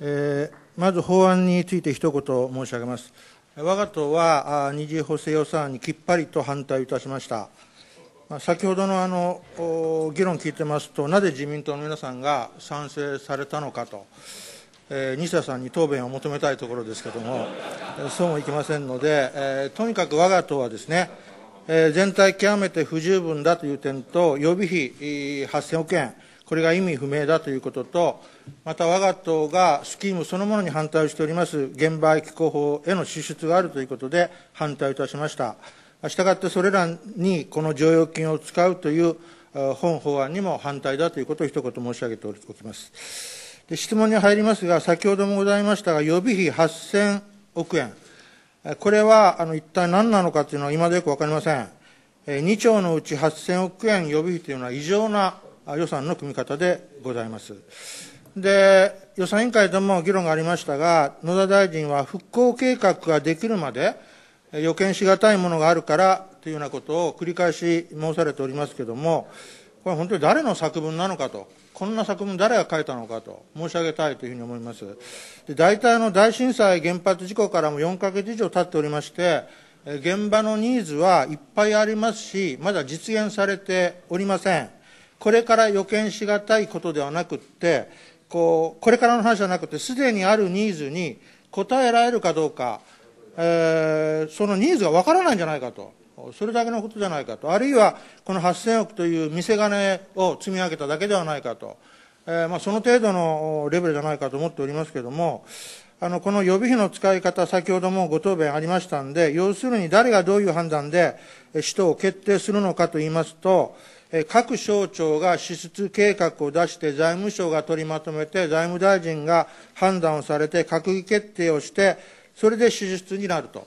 えー、まず法案について一言申し上げます。我が党は二次補正予算案にきっぱりと反対いたしました。まあ、先ほどのあの議論聞いてますと、なぜ自民党の皆さんが賛成されたのかと、えー、西田さんに答弁を求めたいところですけれども、そうもいきませんので、えー、とにかく我が党はですね、えー、全体極めて不十分だという点と、予備費8000億円、これが意味不明だということと、また我が党がスキームそのものに反対をしております、現場機構法への支出があるということで、反対いたしました。したがって、それらにこの剰余金を使うという本法案にも反対だということを一言申し上げておきます。で質問に入りますが、先ほどもございましたが、予備費8000億円、これはあの一体何なのかというのは、今でよく分かりません。2兆のうち8000億円予備費というのは異常な予算の組み方でございます。で、予算委員会でも議論がありましたが、野田大臣は復興計画ができるまで予見し難いものがあるからというようなことを繰り返し申されておりますけれども、これ本当に誰の作文なのかと、こんな作文誰が書いたのかと申し上げたいというふうに思います。で大体の大震災原発事故からも4か月以上経っておりまして、現場のニーズはいっぱいありますし、まだ実現されておりません。これから予見しがたいことではなくってこうこれからの話じゃなくてすでにあるニーズに応えられるかどうか、えー、そのニーズがわからないんじゃないかと。それだけのことじゃないかと。あるいは、この8000億という見せ金を積み上げただけではないかと。えー、まあ、その程度のレベルじゃないかと思っておりますけれども、あの、この予備費の使い方、先ほどもご答弁ありましたんで、要するに誰がどういう判断で使途を決定するのかと言いますと、各省庁が支出計画を出して財務省が取りまとめて財務大臣が判断をされて閣議決定をしてそれで支出になると、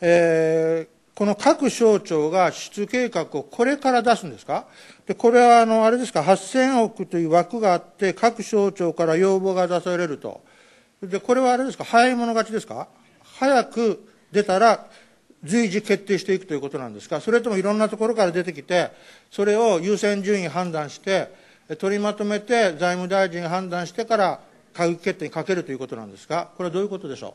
えー、この各省庁が支出計画をこれから出すんですかでこれはあのあれですか8000億という枠があって各省庁から要望が出されるとでこれはあれですか早い者勝ちですか早く出たら随時決定していくということなんですか、それともいろんなところから出てきて、それを優先順位判断して、取りまとめて財務大臣判断してから閣議決定にかけるということなんですか、これはどういうことでしょ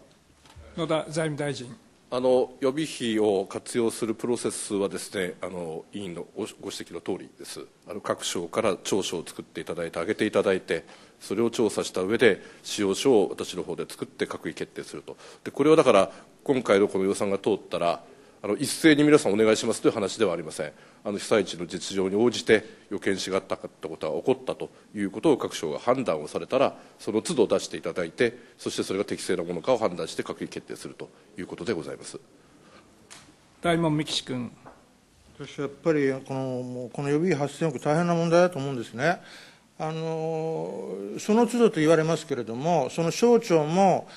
う野田財務大臣。あの予備費を活用するプロセスはですねあの委員のご指摘の通りですあの各省から調書を作っていただいて挙げていただいてそれを調査した上で使用書を私の方で作って閣議決定するとでこれはだから今回のこの予算が通ったらあの一斉に皆さんお願いしますという話ではありませんあの被災地の実情に応じて予見しがったかったことが起こったということを各省が判断をされたらその都度出していただいてそしてそれが適正なものかを判断して閣議決定するということでございます大門美樹君私はやっぱりこのこの予備費8000億大変な問題だと思うんですねあのその都度と言われますけれども、その省庁も、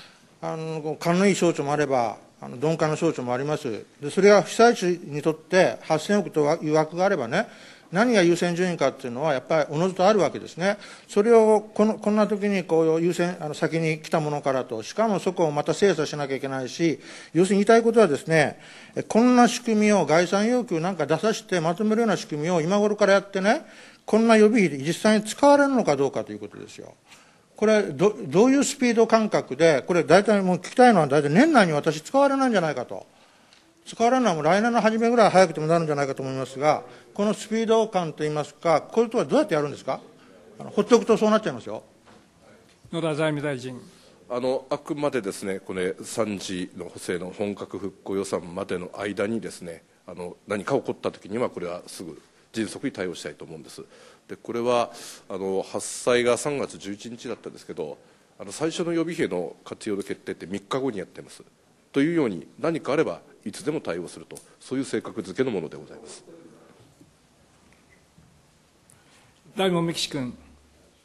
あの勘のいい省庁もあれば、あの鈍感な省庁もありますで、それが被災地にとって8000億という枠があればね、何が優先順位かっていうのは、やっぱりおのずとあるわけですね。それをこのこんな時にこう優先、あの先に来たものからと、しかもそこをまた精査しなきゃいけないし、要するに言いたいことはですね、こんな仕組みを概算要求なんか出させてまとめるような仕組みを今頃からやってね、こんな予備費で実際に使われるのかどうかということですよ。これど、どういうスピード感覚で、これ大体もう聞きたいのは大体年内に私使われないんじゃないかと。使われないのはもう来年の初めぐらい早くてもなるんじゃないかと思いますが、このスピード感といいますか、こういうところはどうやってやるんですか、あのほっておくとそうなっちゃいますよ野田財務大臣。あのあくまでですねこれ3次の補正の本格復興予算までの間にですねあの何か起こったときには、これはすぐ迅速に対応したいと思うんです、でこれはあの発災が3月11日だったんですけど、あの最初の予備費の活用の決定って3日後にやってます。というように、何かあればいつでも対応すると、そういう性格づけのものでございます。大門美樹君。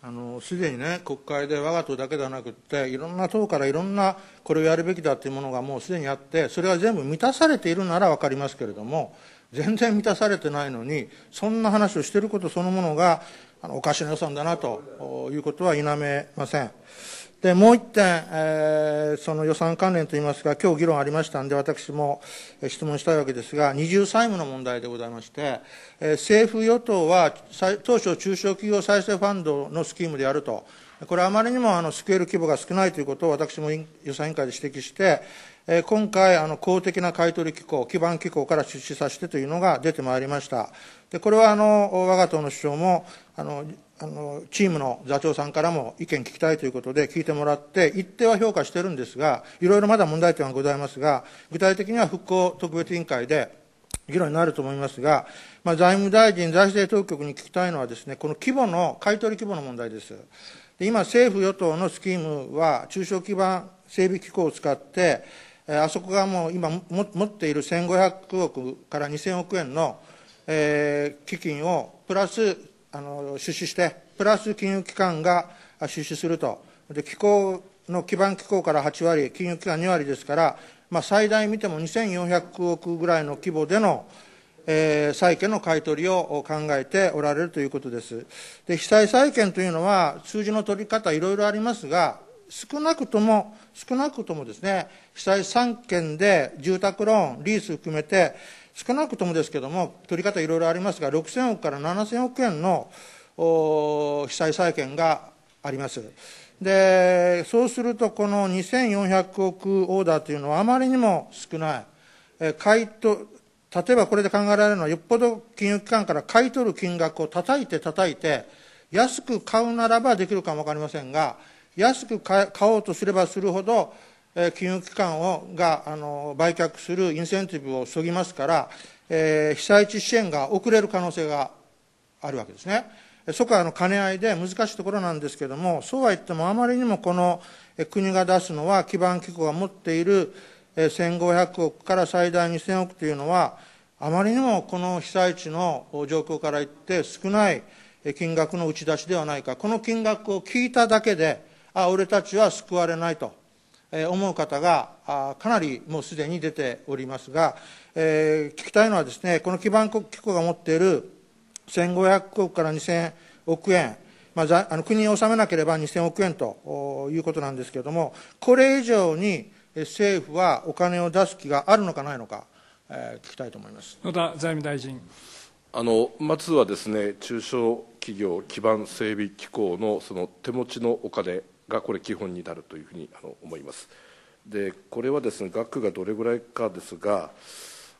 あのすでにね、国会で我が党だけではなくて、いろんな党からいろんなこれをやるべきだというものがもうすでにあって、それは全部満たされているなら分かりますけれども、全然満たされてないのに、そんな話をしていることそのものが、あのおかしな予算だなということは否めません。で、もう一点、えー、その予算関連といいますか、今日議論ありましたんで、私も質問したいわけですが、二重債務の問題でございまして、えー、政府与党は、当初中小企業再生ファンドのスキームであると。これ、あまりにもあの救える規模が少ないということを私も予算委員会で指摘して、え今回、あの公的な買取機構、基盤機構から出資させてというのが出てまいりました。でこれはあの我が党の首相もあのあのチームの座長さんからも意見聞きたいということで聞いてもらって、一定は評価してるんですが、いろいろまだ問題点はございますが、具体的には復興特別委員会で、議論になると思いますが、まあ、財務大臣、財政当局に聞きたいのはですね、この規模の、買取規模の問題です。今、政府・与党のスキームは、中小基盤整備機構を使って、あそこがもう今持っている1500億から2000億円の、えー、基金をプラスあの出資して、プラス金融機関が出資すると、で機構の基盤機構から8割、金融機関2割ですから、まあ、最大見ても2400億ぐらいの規模での、えー、債権の買い取りを考えておられるということです。で、被災債権というのは、数字の取り方いろいろありますが、少なくとも、少なくともですね、被災3件で住宅ローン、リース含めて、少なくともですけれども、取り方いろいろありますが、6000億から7000億円の被災債権があります。で、そうすると、この2400億オーダーというのはあまりにも少ない。え買いと例えばこれで考えられるのは、よっぽど金融機関から買い取る金額を叩いて叩いて、安く買うならばできるかも分かりませんが、安く買おうとすればするほど、え金融機関をがあの売却するインセンティブをそぎますから、えー、被災地支援が遅れる可能性があるわけですね。そこはあの兼ね合いで難しいところなんですけども、そうは言ってもあまりにもこの国が出すのは基盤機構が持っている1500億から最大2000億というのは、あまりにもこの被災地の状況から言って少ない金額の打ち出しではないか。この金額を聞いただけで、あ、俺たちは救われないと思う方がかなりもうすでに出ておりますが、えー、聞きたいのはですね、この基盤国機構が持っている1500億から2000億円、まあ、あの国に納めなければ2000億円ということなんですけれども、これ以上に政府はお金を出す気があるのかないのか、えー、聞きたいと思います野田財務大臣。あのまずはですね中小企業基盤整備機構のその手持ちのお金がこれ基本になるというふうにあの思います。でこれはですね額がどれぐらいかですが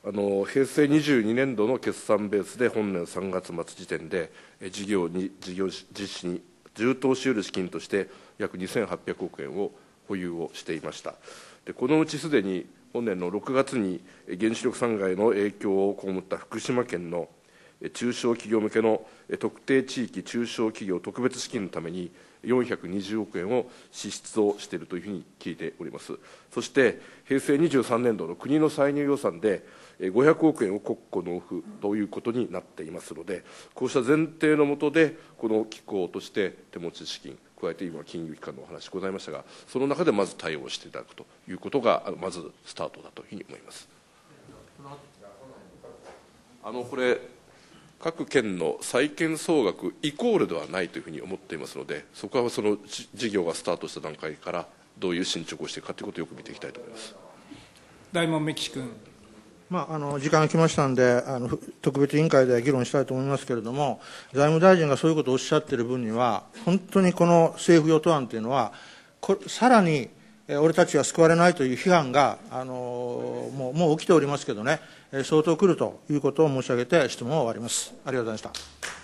あの平成22年度の決算ベースで本年3月末時点で事業に事業実施に充当しうる資金として約2800億円を保有をしていました。でこのうちすでに本年の6月に原子力産害の影響を被った福島県の中小企業向けの特定地域中小企業特別資金のために420億円を支出をしているというふうに聞いておりますそして平成23年度の国の歳入予算で500億円を国庫納付ということになっていますのでこうした前提のもとでこの機構として手持ち資金加えて今、金融機関のお話ございましたが、その中でまず対応していただくということが、まずスタートだというふうに思います。あのこれ各県の債券総額イコールではないというふうに思っていますので、そこはその事業がスタートした段階から、どういう進捗をしていくかということをよく見ていきたいと思います。大門美樹君まあ、あの時間が来ましたんであの、特別委員会で議論したいと思いますけれども、財務大臣がそういうことをおっしゃっている分には、本当にこの政府与党案というのは、さらに、俺たちは救われないという批判が、あのもうもう起きておりますけどね、え相当来るということを申し上げて、質問を終わります。ありがとうございました